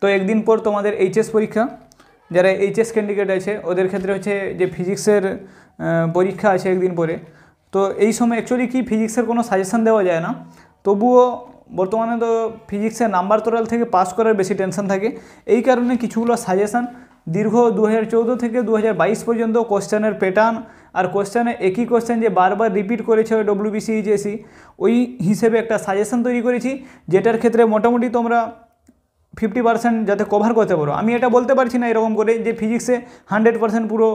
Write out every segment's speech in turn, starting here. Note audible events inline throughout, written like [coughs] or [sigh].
তো একদিন পর তোমাদের এইচএস পরীক্ষা যারা এইচএস ক্যান্ডিডেট আছে ওদের ক্ষেত্রে হচ্ছে যে ফিজিক্সের পরীক্ষা আছে একদিন পরে তো এই সময় অ্যাকচুয়ালি কি ফিজিক্সের কোনো সাজেশান দেওয়া যায় না তবুও বর্তমানে তো ফিজিক্সের নাম্বার তোরাল থেকে পাস করার বেশি টেনশন থাকে এই কারণে কিছুগুলো সাজেশান দীর্ঘ দু হাজার থেকে দু পর্যন্ত কোশ্চেনের প্যাটার্ন আর কোশ্চেনে একই কোশ্চেন যে বারবার রিপিট করেছে ওই ডব্লিউবিসি ইজেসি e, ওই হিসেবে একটা সাজেশান তৈরি করেছি যেটার ক্ষেত্রে মোটামুটি তোমরা ফিফটি পার্সেন্ট যাতে কভার করতে পারো আমি এটা বলতে পারছি না এরকম করে যে ফিজিক্সে হান্ড্রেড পার্সেন্ট পুরো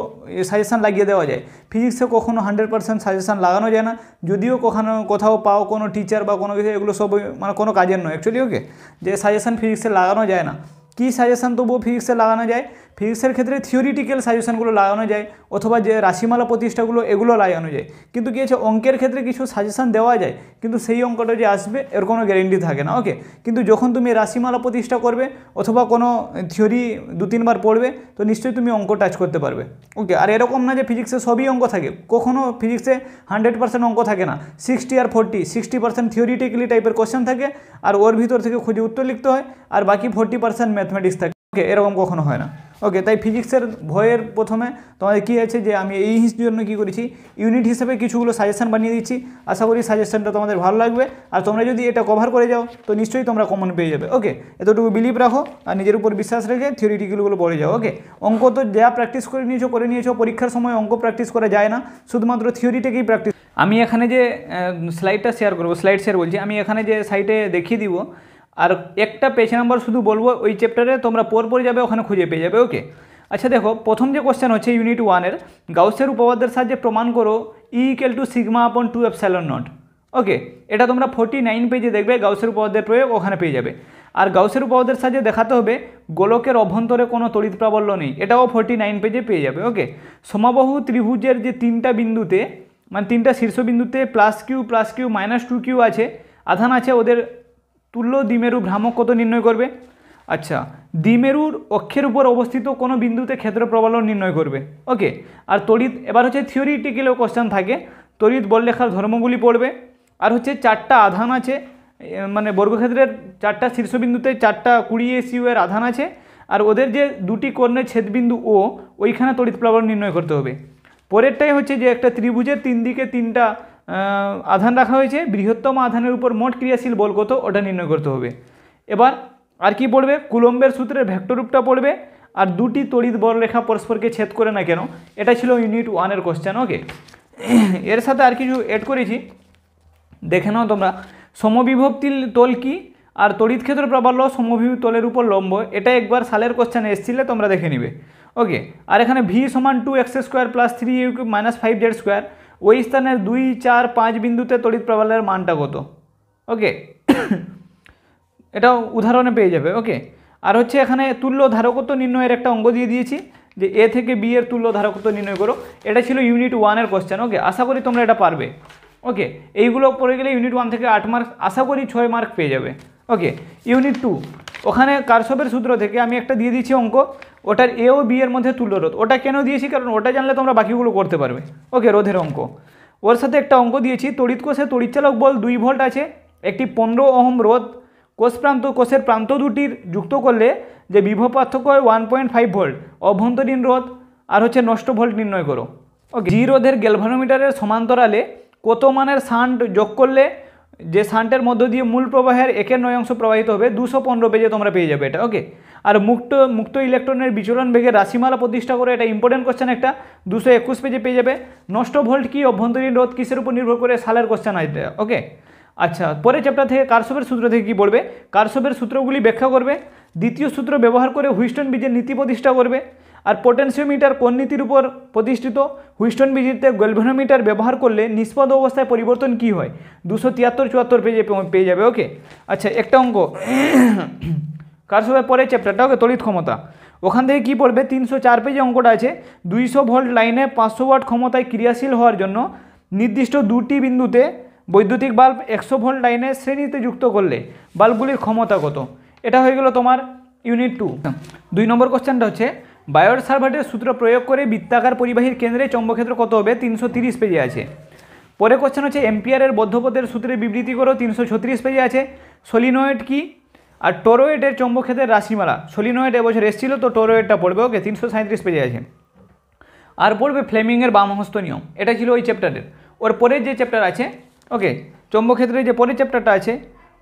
সাজেশান লাগিয়ে দেওয়া যায় ফিজিক্সে কখনও হান্ড্রেড পার্সেন্ট সাজেশান লাগানো যায় না যদিও কখনো কোথাও পাও কোনো টিচার বা কোনো কিছু এগুলো সব মানে কোনো কাজের নয় অ্যাকচুয়ালি ওকে যে সাজেশান ফিজিক্সে লাগানো যায় না কি সাজেশান তবুও ফিজিক্সে লাগানো যায় ফিজিক্সের ক্ষেত্রে থিওরিটিক্যাল সাজেশানগুলো লাগানো যায় অথবা যে রাশিমালা প্রতিষ্ঠাগুলো এগুলো লাগানো যায় কিন্তু কী আছে অঙ্কের ক্ষেত্রে কিছু সাজেশান দেওয়া যায় কিন্তু সেই অঙ্কটা যে আসবে এর কোনো গ্যারেন্টি থাকে না ওকে কিন্তু যখন তুমি রাশিমালা প্রতিষ্ঠা করবে অথবা কোনো থিওরি দু তিনবার পড়বে তো নিশ্চয়ই তুমি অঙ্ক টাচ করতে পারবে ওকে আর এরকম না যে ফিজিক্সে সবই অঙ্ক থাকে কখনও ফিজিক্সে হান্ড্রেড পার্সেন্ট অঙ্ক থাকে না সিক্সটি আর ফোর্টি সিক্সটি পার্সেন্ট থিওরিটিক্যালি টাইপের কোশ্চেন থাকে আর ওর ভিতর থেকে খুঁজে উত্তর লিখতে হয় আর বাকি ফোর্টি পার্সেন্ট ম্যাথমেটিক্স থাকে ওকে এরকম কখনো হয় না ওকে তাই ফিজিক্সের ভয়ের প্রথমে তোমাদের কী আছে যে আমি এই জন্য কী করেছি ইউনিট হিসেবে কিছুগুলো সাজেশান বানিয়ে দিচ্ছি আশা করি সাজেশানটা তোমাদের ভালো লাগবে আর তোমরা যদি এটা কভার করে যাও তো নিশ্চয়ই তোমরা কমন পেয়ে যাবে ওকে এতটুকু বিলিভ রাখো আর নিজের উপর বিশ্বাস রেখে থিওরিটিগুলো বলে যাও ওকে অঙ্ক তো যা প্র্যাকটিস করে নিয়েছো করে নিয়েছো পরীক্ষার সময় অঙ্ক প্র্যাকটিস করা যায় না শুধুমাত্র থিওরিটাকেই প্র্যাকটিস আমি এখানে যে স্লাইডটা শেয়ার করবো স্লাইড শেয়ার বলছি আমি এখানে যে সাইটে দেখিয়ে দিব আর একটা পেজ নাম্বার শুধু বলবো ওই চ্যাপ্টারে তোমরা পরে যাবে ওখানে খুঁজে পেয়ে যাবে ওকে আচ্ছা দেখো প্রথম যে কোশ্চেন হচ্ছে ইউনিট ওয়ানের গাউসের উপপাদ্যের সাহায্যে প্রমাণ করো E equal to sigma upon two epsilon naught okay এটা তোমরা ফোর্টি নাইন পেজে দেখবে গাউসের উপপাদ্যের প্রয়োগ ওখানে পেয়ে যাবে আর গাউসের উপপাদ্যের সাহায্যে দেখাতে হবে গোলকের অভ্যন্তরে কোনো তড়িৎ প্রাবল্য নেই এটাও ফোর্টি নাইন পেজে পেয়ে যাবে ওকে সমাবহু ত্রিভুজের যে তিনটা বিন্দুতে মানে তিনটা শীর্ষ বিন্দুতে plus Q plus Q minus two Q আছে আধান আছে ওদের তুল্য দ্বিমেরু ভ্রামক কত নির্ণয় করবে আচ্ছা দ্বিমেরুর অক্ষের উপর অবস্থিত কোনো বিন্দুতে ক্ষেত্র প্রবলন নির্ণয় করবে ওকে আর তড়িৎ এবার হচ্ছে থিওরিটিক্যালও কোশ্চেন থাকে তড়িৎ বল লেখার ধর্মগুলি পড়বে আর হচ্ছে চারটা আধান আছে মানে বর্গক্ষেত্রের চারটা শীর্ষবিন্দুতে চারটা কুড়ি এসিউ এর আধান আছে আর ওদের যে দুটি কর্ণের ছেদবিন্দু ও ওইখানে তড়িৎ প্রবলন নির্ণয় করতে হবে পরেরটাই হচ্ছে যে একটা ত্রিভুজের তিন দিকে তিনটা আধান রাখা হয়েছে বৃহত্তম আধানের উপর মোট ক্রিয়াশীল বল কত ওটা নির্ণয় করতে হবে এবার আর কি পড়বে কুলম্বের সূত্রের ভ্যাক্টরূপটা পড়বে আর দুটি তড়িৎ বলরেখা পরস্পরকে ছেদ করে না কেন এটা ছিল ইউনিট ওয়ানের কোশ্চেন ওকে এর সাথে আর কিছু অ্যাড করেছি দেখে নাও তোমরা সমবিভক্তি তল কি আর তড়িৎ ক্ষেত্র প্রাবল্য সমভিভূ তলের উপর লম্ব এটা একবার সালের কোশ্চেন এসছিলে তোমরা দেখে নিবে ওকে আর এখানে ভি সমান two X square plus three U minus five Z square ওই স্থানের দুই চার পাঁচ বিন্দুতে তড়িৎ প্রবাহের মানটা কত ওকে [coughs] এটাও উদাহরণে পেয়ে যাবে ওকে আর হচ্ছে এখানে তুল্য ধারকত্ব নির্ণয়ের একটা অঙ্গ দিয়ে দিয়েছি যে এ থেকে বি এর তুল্য ধারকত্ব নির্ণয় করো এটা ছিল ইউনিট ওয়ানের কোশ্চেন ওকে আশা করি তোমরা এটা পারবে ওকে এইগুলো পড়ে গেলে ইউনিট ওয়ান থেকে আট মার্ক আশা করি ছয় মার্ক পেয়ে যাবে ওকে ইউনিট টু ওখানে কারসবের সূত্র থেকে আমি একটা দিয়ে দিয়েছি অঙ্ক ওটার এ ও বি এর মধ্যে তুল্য রোধ ওটা কেন দিয়েছি কারণ ওটা জানলে তোমরা বাকিগুলো করতে পারবে ওকে রোধের অঙ্ক ওর সাথে একটা অঙ্ক দিয়েছি তড়িৎ কোষে তড়িৎচালক বল দুই ভোল্ট আছে একটি পনেরো অহম রোধ কোষ প্রান্ত কোষের প্রান্ত দুটির যুক্ত করলে যে বিভব পার্থক্য হয় ওয়ান পয়েন্ট ফাইভ ভোল্ট অভ্যন্তরীণ রোধ আর হচ্ছে নষ্ট ভোল্ট নির্ণয় করো ওকে জি রোধের গ্যালভানোমিটারের সমান্তরালে কত মানের সান্ড যোগ করলে যে সানটার মধ্য দিয়ে মূল প্রবাহের একের নয় অংশ প্রবাহিত হবে দুশো পনেরো পেজে তোমরা পেয়ে যাবে এটা ওকে আর মুক্ত মুক্ত ইলেকট্রনের বিচরণ বেগে রাশিমালা প্রতিষ্ঠা করে এটা ইম্পর্টেন্ট কোশ্চেন একটা দুশো একুশ পেজে পেয়ে যাবে নষ্ট ভোল্ট কি অভ্যন্তরীণ রোধ কিসের উপর নির্ভর করে সালের কোশ্চেন আসবে ওকে আচ্ছা পরের চ্যাপ্টার থেকে কারসবের সূত্র থেকে কি পড়বে কারসবের সূত্রগুলি ব্যাখ্যা করবে দ্বিতীয় সূত্র ব্যবহার করে হুইস্টন বীজের নীতি প্রতিষ্ঠা করবে আর পোটেন্সিওমিটার কোন নীতির উপর প্রতিষ্ঠিত হুইস্টন বিজিতে গোলভেনোমিটার ব্যবহার করলে নিষ্পদ অবস্থায় পরিবর্তন কি হয় দুশো তিয়াত্তর চুয়াত্তর পেজে পেয়ে যাবে ওকে আচ্ছা একটা অঙ্ক কার সবাই পরের চ্যাপ্টারটা ওকে তড়িৎ ক্ষমতা ওখান থেকে কী পড়বে তিনশো চার পেজে অঙ্কটা আছে দুইশো ভোল্ট লাইনে পাঁচশো ওয়াট ক্ষমতায় ক্রিয়াশীল হওয়ার জন্য নির্দিষ্ট দুটি বিন্দুতে বৈদ্যুতিক বাল্ব একশো ভোল্ট লাইনে শ্রেণীতে যুক্ত করলে বাল্বগুলির ক্ষমতা কত এটা হয়ে গেল তোমার ইউনিট টু দুই নম্বর কোশ্চেনটা হচ্ছে বায়োর সার্ভারের সূত্র প্রয়োগ করে বৃত্তাকার পরিবাহীর কেন্দ্রে চৌম্বক্ষেত্র কত হবে তিনশো তিরিশ পেজে আছে পরে কোশ্চেন হচ্ছে এম্পিয়ারের বদ্ধপদের সূত্রে বিবৃতি করো তিনশো ছত্রিশ পেজে আছে সলিনোয়েড কি আর টোরোয়েডের চৌম্বক্ষেত্রের রাশিমালা সলিনোয়েড এবছর এসেছিল তো টোরোয়েডটা পড়বে ওকে তিনশো সাঁত্রিশ পেজে আছে আর পড়বে ফ্লেমিংয়ের বামহস্ত নিয়ম এটা ছিল ওই চ্যাপ্টারের ওর পরের যে চ্যাপ্টার আছে ওকে চম্বক্ষেত্রে যে পরের চ্যাপ্টারটা আছে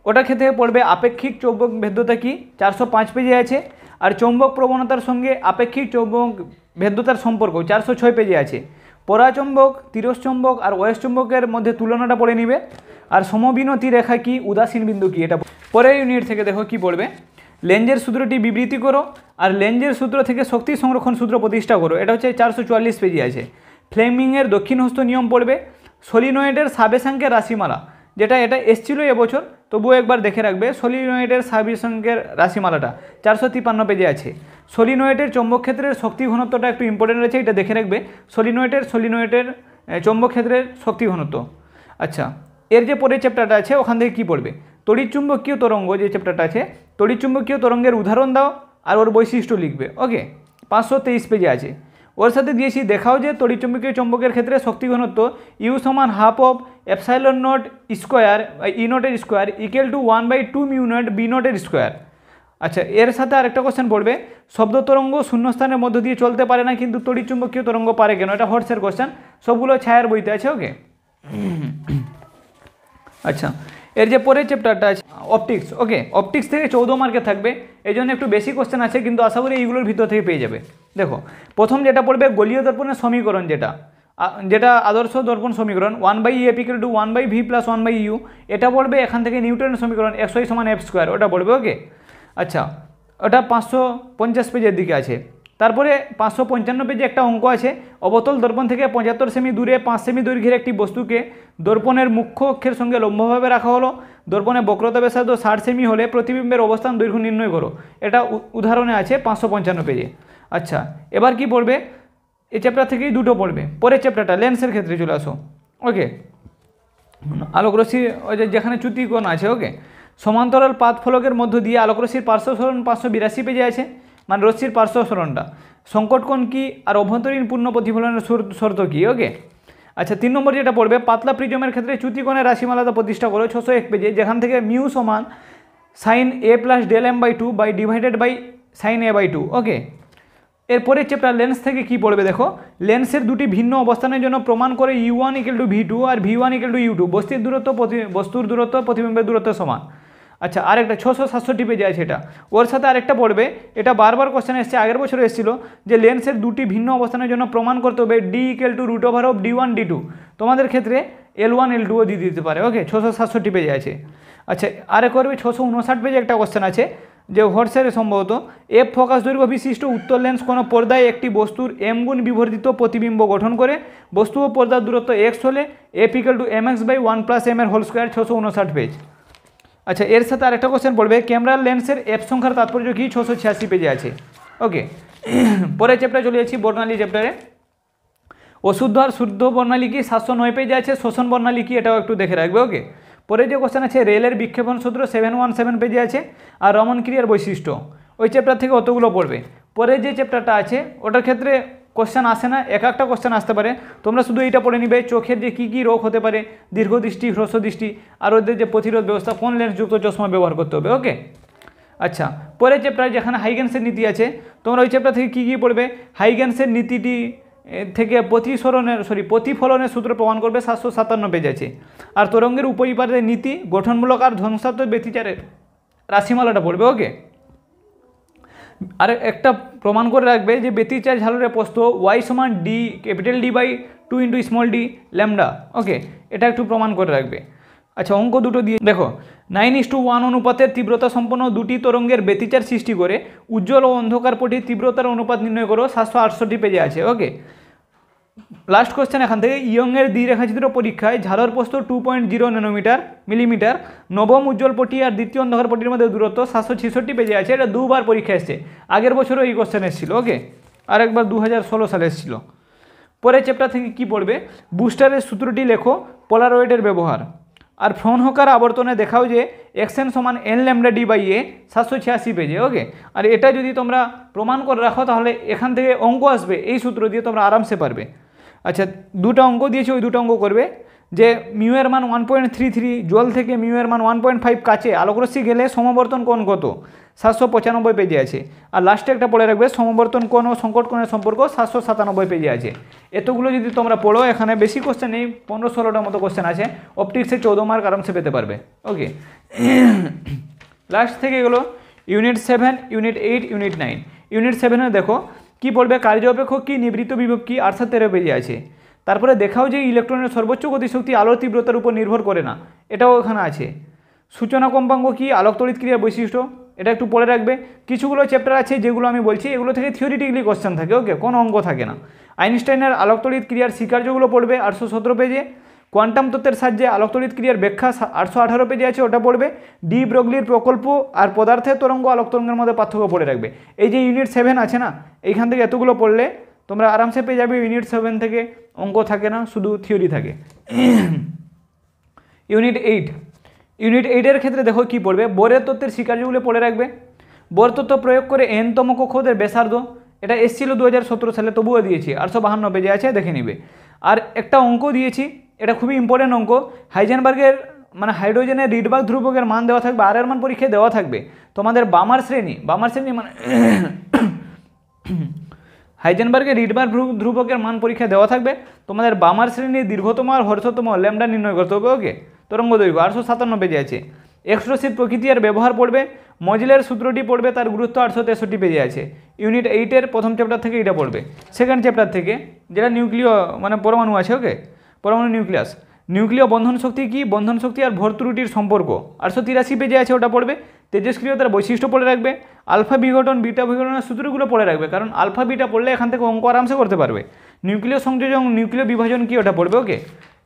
ওটার ক্ষেত্রে পড়বে আপেক্ষিক চৌম্বক ভেদ্যতা কি চারশো পাঁচ পেজে আছে আর চৌম্বক প্রবণতার সঙ্গে আপেক্ষিক চৌম্বক ভেদ্যতার সম্পর্ক চারশো ছয় পেজে আছে পরাচম্বক তিরস্চম্বক আর চম্বকের মধ্যে তুলনাটা পড়ে নিবে আর সমবিনতি রেখা কি উদাসীন বিন্দু কি এটা পরের ইউনিট থেকে দেখো কি পড়বে লেঞ্জের সূত্রটি বিবৃতি করো আর লেঞ্জের সূত্র থেকে শক্তি সংরক্ষণ সূত্র প্রতিষ্ঠা করো এটা হচ্ছে চারশো চুয়াল্লিশ পেজে আছে ফ্লেমিংয়ের দক্ষিণ হস্ত নিয়ম পড়বে সলিনয়েডের সাবেসাঙ্কের রাশিমালা যেটা এটা এসছিল এবছর তবুও একবার দেখে রাখবে সলিনয়েডের সাবিসঙ্গের রাশিমালাটা চারশো তিপান্ন পেজে আছে সলিনয়েডের চৌম্বকক্ষেত্রের শক্তি ঘনত্বটা একটু ইম্পর্টেন্ট আছে এটা দেখে রাখবে সলিনয়েডের সলিনয়েডের চৌম্বকক্ষেত্রের শক্তি ঘনত্ব আচ্ছা এর যে পরের চ্যাপ্টারটা আছে ওখান থেকে কী পড়বে তড়িৎচুম্বকীয় তরঙ্গ যে চ্যাপ্টারটা আছে তড়িৎচুম্বকীয় তরঙ্গের উদাহরণ দাও আর ওর বৈশিষ্ট্য লিখবে ওকে পাঁচশো তেইশ পেজে আছে ওর সাথে দিয়েছি দেখাও যে তড়িচম্বকীয় চম্বকের ক্ষেত্রে শক্তি ঘনত্ব ইউ সমান half of epsilon naught square E নটের square equal to one by two mu naught B নটের স্কোয়ার আচ্ছা এর সাথে আরেকটা কোশ্চেন পড়বে শব্দ তরঙ্গ শূন্যস্থানের মধ্য দিয়ে চলতে পারে না কিন্তু তড়িচুম্বকীয় তরঙ্গ পারে কেন এটা হর্সের কোশ্চেন সবগুলো ছায়ার বইতে আছে ওকে আচ্ছা এর যে পরের চ্যাপ্টারটা আছে অপটিক্স ওকে অপটিক্স থেকে চৌদ্দ মার্কে থাকবে এই জন্য একটু বেশি কোশ্চেন আছে কিন্তু আশা করি এইগুলোর ভিতর থেকে পেয়ে যাবে দেখো প্রথম যেটা পড়বে গলীয় দর্পণের সমীকরণ যেটা যেটা আদর্শ দর্পণ সমীকরণ one by E equal to one by V plus one by U এটা পড়বে এখান থেকে নিউটনের সমীকরণ একশোই সমান এফ স্কোয়ার ওটা পড়বে ওকে আচ্ছা ওটা পাঁচশো পঞ্চাশ পেজের দিকে আছে তারপরে পাঁচশো পঞ্চান্ন পেজে একটা অঙ্ক আছে অবতল দর্পণ থেকে পঁচাত্তর সেমি দূরে পাঁচ সেমি দৈর্ঘ্যের একটি বস্তুকে দর্পণের মুখ্য অক্ষের সঙ্গে লম্বভাবে রাখা হলো দর্পণে বক্রতা ব্যাসার্ধ ষাট সেমি হলে প্রতিবিম্বের অবস্থান দৈর্ঘ্য নির্ণয় করো এটা উদাহরণে আছে পাঁচশো পঞ্চান্ন পেজে আচ্ছা এবার কি পড়বে এ চ্যাপ্টার থেকেই দুটো পড়বে পরের চ্যাপ্টারটা লেন্সের ক্ষেত্রে চলে আসো ওকে যে যেখানে চ্যুতিকোণ আছে ওকে সমান্তরাল পাত ফলকের মধ্য দিয়ে আলোকরশ্মির পার্শ্বসরণ পাঁচশো বিরাশি পেজে আছে মানে রশ্মির পার্শ্বসরণটা সংকটকোণ কী আর অভ্যন্তরীণ পূর্ণ প্রতিফলনের শর্ত কী ওকে আচ্ছা তিন নম্বর যেটা পড়বে পাতলা প্রিজমের ক্ষেত্রে চ্যুতিকোণের রাশিমালাতে প্রতিষ্ঠা করো ছশো এক পেজে যেখান থেকে মিউ সমান sine A plus del M by two by divided by sine A by two okay এরপরের চ্যাপ্টার লেন্স থেকে কি পড়বে দেখো লেন্সের দুটি ভিন্ন অবস্থানের জন্য প্রমাণ করে U one equal to V two আর V one equal to U two বস্তির দূরত্ব বস্তুর দূরত্ব প্রতিবিম্বের দূরত্ব সমান আচ্ছা আরেকটা ছশো সাতষট্টি পেজে আছে এটা ওর সাথে আরেকটা পড়বে এটা বারবার কোশ্চেন এসছে আগের বছর এসেছিল যে লেন্সের দুটি ভিন্ন অবস্থানের জন্য প্রমাণ করতে হবে D equal to root over of D one D two তোমাদের ক্ষেত্রে এল ওয়ান এল টুও দিয়ে দিতে পারে ওকে ছশো সাতষট্টি পেজে আচ্ছা, আছে আচ্ছা আরে করবে ছশো উনষাট পেজে একটা কোশ্চেন আছে যে হোয়াটসঅ্যাপে সম্ভবত এফ ফোকাস দৈর্ঘ্য বিশিষ্ট উত্তর লেন্স কোনো পর্দায় একটি বস্তুর এম গুণ বিবর্ধিত প্রতিবিম্ব গঠন করে বস্তু ও পর্দার দূরত্ব এক্স হলে F equal to M X by one plus M এর হোল স্কোয়ার ছশো উনষাট পেজ আচ্ছা এর সাথে আরেকটা কোশ্চেন পড়বে ক্যামেরার লেন্সের এফ সংখ্যার তাৎপর্য কি ছশো ছিয়াশি পেজে আছে ওকে [clears throat] পরের চ্যাপ্টার চলে যাচ্ছি বর্ণালী চ্যাপ্টারে অশুদ্ধ আর শুদ্ধ বর্ণালী কি সাতশো নয় পেজে আছে শোষণ বর্ণালী কি এটাও একটু দেখে রাখবে ওকে পরে যে কোশ্চেন আছে রেলের বিক্ষেপণ সূত্র সেভেন ওয়ান সেভেন পেজে আছে আর রমন ক্রিয়ার বৈশিষ্ট্য ওই চ্যাপ্টার থেকে অতগুলো পড়বে পরে যে চ্যাপ্টারটা আছে ওটার ক্ষেত্রে কোশ্চেন আসে না এক একটা কোশ্চেন আসতে পারে তোমরা শুধু এইটা পড়ে নিবে চোখের যে কী কী রোগ হতে পারে দীর্ঘদৃষ্টি দৃষ্টি আর ওদের যে প্রতিরোধ ব্যবস্থা কোন লেন্সযুক্ত চশমা ব্যবহার করতে হবে ওকে আচ্ছা পরের চ্যাপ্টার যেখানে হাইগেন্সের নীতি আছে তোমরা ওই চ্যাপ্টার থেকে কী কী পড়বে হাইগেন্সের নীতিটি থেকে প্রতিসরণের সরি প্রতিফলনের সূত্র প্রমাণ করবে সাতশো সাতান্ন পেজ আছে আর তরঙ্গের উপরিপারের নীতি গঠনমূলক আর ধ্বংসাত্মক ব্যতিচারের রাশিমালাটা পড়বে ওকে আর একটা প্রমাণ করে রাখবে যে ব্যতিচার ঝালুরে প্রস্ত ওয়াই সমান D capital D by two into small D lambda okay এটা একটু প্রমাণ করে রাখবে আচ্ছা অঙ্ক দুটো দিয়ে দেখো নাইন ইস্টু টু ওয়ান অনুপাতের তীব্রতা সম্পন্ন দুটি তরঙ্গের ব্যতিচার সৃষ্টি করে উজ্জ্বল ও অন্ধকার পটির তীব্রতার অনুপাত নির্ণয় করো সাতশো আটষট্টি পেজে আছে ওকে লাস্ট কোশ্চেন এখান থেকে ইয়ংয়ের দ্বিরেখাচিত্র পরীক্ষায় ঝালর প্রস্ত two point zero nanometre millimetre নবম উজ্জ্বল পটি আর দ্বিতীয় অন্ধকার পটির মধ্যে দূরত্ব সাতশো ছেষট্টি পেজে আছে এটা দুবার পরীক্ষা এসছে আগের বছরও এই কোশ্চেন এসেছিল ওকে আরেকবার দু হাজার ষোলো সালে এসেছিল পরের চ্যাপ্টার থেকে কি পড়বে বুস্টারের সূত্রটি লেখো পোলারয়েডের ব্যবহার আর ফ্রন হকার আবর্তনে দেখাও যে এক্সএন সমান N lambda D by A সাতশো ছিয়াশি পেজে ওকে আর এটা যদি তোমরা প্রমাণ করে রাখো তাহলে এখান থেকে অঙ্ক আসবে এই সূত্র দিয়ে তোমরা আরামসে পারবে আচ্ছা দুটো অঙ্ক দিয়েছি ওই দুটো অঙ্ক করবে যে মিউয়ের মান ওয়ান পয়েন্ট থ্রি থ্রি জল থেকে মিউয়ের মান ওয়ান পয়েন্ট ফাইভ কাছে আলোকরশ্মি গেলে সমবর্তন কোণ কত সাতশো পঁচানব্বই পেজে আছে আর লাস্টে একটা পড়ে রাখবে সমবর্তন কোণ ও সংকট কোণের সম্পর্ক সাতশো সাতানব্বই পেজে আছে এতগুলো যদি তোমরা পড়ো এখানে বেশি কোশ্চেন নেই পনেরো ষোলোটার মতো কোশ্চেন আছে অপটিক্সে চৌদ্দ মার্ক আরামসে পেতে পারবে ওকে লাস্ট থেকে গেলো unit seven unit eight unit nine unit সেভেনে দেখো কি পড়বে কার্য অপেক্ষক কী নিবৃত্ত বিভব কী আটশো তেরো পেজে আছে তারপরে দেখাও যে ইলেকট্রনের সর্বোচ্চ গতিশক্তি আলোর তীব্রতার উপর নির্ভর করে না এটাও এখানে আছে সূচনা কম্পাঙ্গ কি আলোক তড়িৎ ক্রিয়ার বৈশিষ্ট্য এটা একটু পড়ে রাখবে কিছুগুলো চ্যাপ্টার আছে যেগুলো আমি বলছি এগুলো থেকে থিওরিটিক্যালি কোশ্চেন থাকে ওকে কোনো অঙ্ক থাকে না আইনস্টাইনের আলোক তড়িৎ ক্রিয়ার স্বীকার্যগুলো পড়বে আটশো সতেরো পেজে কোয়ান্টাম তত্ত্বের সাহায্যে আলোকতড়িৎ ক্রিয়ার ব্যাখ্যা আটশো আঠারো পেজে আছে ওটা পড়বে ডি ব্রগলির প্রকল্প আর পদার্থের তরঙ্গ আলোক তরঙ্গের মধ্যে পার্থক্য পড়ে রাখবে এই যে ইউনিট সেভেন আছে না এইখান থেকে এতগুলো পড়লে তোমরা আরামসে পেয়ে যাবে ইউনিট সেভেন থেকে অঙ্ক থাকে না শুধু থিওরি থাকে ইউনিট এইট ইউনিট এইটের ক্ষেত্রে দেখো কি পড়বে বোরের তত্ত্বের শিকারিগুলো পড়ে রাখবে বোর তত্ত্ব প্রয়োগ করে এনতম কক্ষদের বেসার্ধ এটা এসছিল দু হাজার সালে তবুও দিয়েছি আটশো বাহান্নব্বে যে আছে দেখে নিবে আর একটা অঙ্ক দিয়েছি এটা খুবই ইম্পর্টেন্ট অঙ্ক হাইজেনবার্গের মানে হাইড্রোজেনের রিডবার্গ ধ্রুবকের মান দেওয়া থাকবে আর এর মান পরীক্ষায় দেওয়া থাকবে তোমাদের বামার শ্রেণী বামার শ্রেণী মানে [clears throat] [coughs] হাইজেনবার্গের রিডবার ধ্রুবকের মান পরীক্ষা দেওয়া থাকবে তোমাদের বামার শ্রেণীর দীর্ঘতম আর হর্ষতম ল্যামডা নির্ণয় করতে হবে ওকে তরঙ্গ দৈর্ঘ্য আটশো সাতানব্বই আছে এক্সট্রোসিভ প্রকৃতি আর ব্যবহার পড়বে মজিলের সূত্রটি পড়বে তার গুরুত্ব আটশো তেষট্টি পেজে আছে ইউনিট এইটের প্রথম চ্যাপ্টার থেকে এটা পড়বে সেকেন্ড চ্যাপ্টার থেকে যেটা নিউক্লিয় মানে পরমাণু আছে ওকে পরমাণু নিউক্লিয়াস নিউক্লিয় বন্ধন শক্তি কি বন্ধন শক্তি আর ভর্তুটির সম্পর্ক আটশো তিরাশি পেজে আছে ওটা পড়বে তেজস্ক্রিয়তার বৈশিষ্ট্য পড়ে রাখবে আলফা বিঘটন বিটা বিঘটনের সূত্রগুলো পড়ে রাখবে কারণ আলফা বিটা পড়লে এখান থেকে অঙ্ক আরামসে করতে পারবে নিউক্লিয় সংযোজন নিউক্লিয় বিভাজন কি ওটা পড়বে ওকে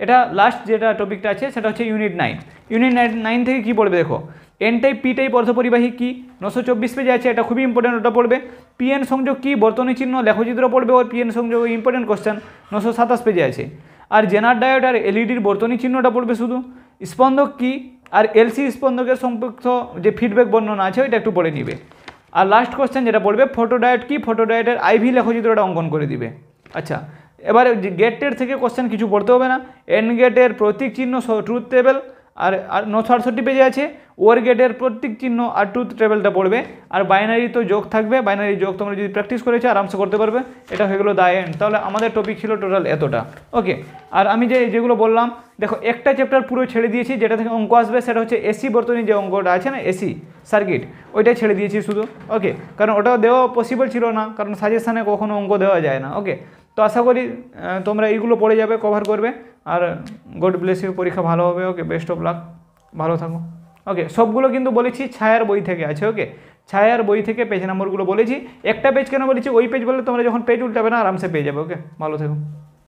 এটা লাস্ট যেটা টপিকটা আছে সেটা হচ্ছে ইউনিট নাইন ইউনিট নাইন থেকে কি পড়বে দেখো এন টাইপ পি টাইপ অর্ধপরিবাহী কী নশো চব্বিশ পেজে আছে এটা খুবই ইম্পর্টেন্ট ওটা পড়বে পিএন সংযোগ কী বর্তনী চিহ্ন লেখচিত্র পড়বে ওর পিএন সংযোগ ইম্পর্টেন্ট কোশ্চেন নশো সাতাশ পেজে আছে আর জেনার ডায়োড আর এলইডির e বর্তনী চিহ্নটা পড়বে শুধু স্পন্দক কী আর এলসি স্পন্দকের সম্পৃক্ত যে ফিডব্যাক বর্ণনা আছে ওইটা একটু পড়ে নিবে আর লাস্ট কোশ্চেন যেটা পড়বে ফটো ডায়েট কি ফটো ডায়েটের আইভি লেখচিত্রটা অঙ্কন করে দিবে আচ্ছা এবারে গেটের থেকে কোশ্চেন কিছু পড়তে হবে না এন গেটের প্রতীক চিহ্ন ট্রুথ টেবেল আর আর নশো আটষট্টি পেজে আছে ওয়ার গেটের প্রত্যেক চিহ্ন আর টুথ ট্রেবেলটা পড়বে আর বাইনারি তো যোগ থাকবে বাইনারি যোগ তোমরা যদি প্র্যাকটিস করেছো আরামসে করতে পারবে এটা হয়ে গেলো দা এন্ড তাহলে আমাদের টপিক ছিল টোটাল এতটা ওকে আর আমি যে যেগুলো বললাম দেখো একটা চ্যাপ্টার পুরো ছেড়ে দিয়েছি যেটা থেকে অঙ্ক আসবে সেটা হচ্ছে এসি বর্তনী যে অঙ্কটা আছে না এসি সার্কিট ওইটা ছেড়ে দিয়েছি শুধু ওকে কারণ ওটা দেওয়া পসিবল ছিল না কারণ সাজেশানে কখনো অঙ্ক দেওয়া যায় না ওকে তো আশা করি তোমরা এইগুলো পড়ে যাবে কভার করবে আর গড ব্লেস ইউ পরীক্ষা ভালো হবে ওকে বেস্ট অফ লাক ভালো থাকো ওকে সবগুলো কিন্তু বলেছি ছায়ার বই থেকে আছে ওকে ছায়ার বই থেকে পেজ নম্বরগুলো বলেছি একটা পেজ কেন বলেছি ওই পেজ বললে তোমরা যখন পেজ উল্টাবে না আরামসে পেয়ে যাবে ওকে ভালো থাকো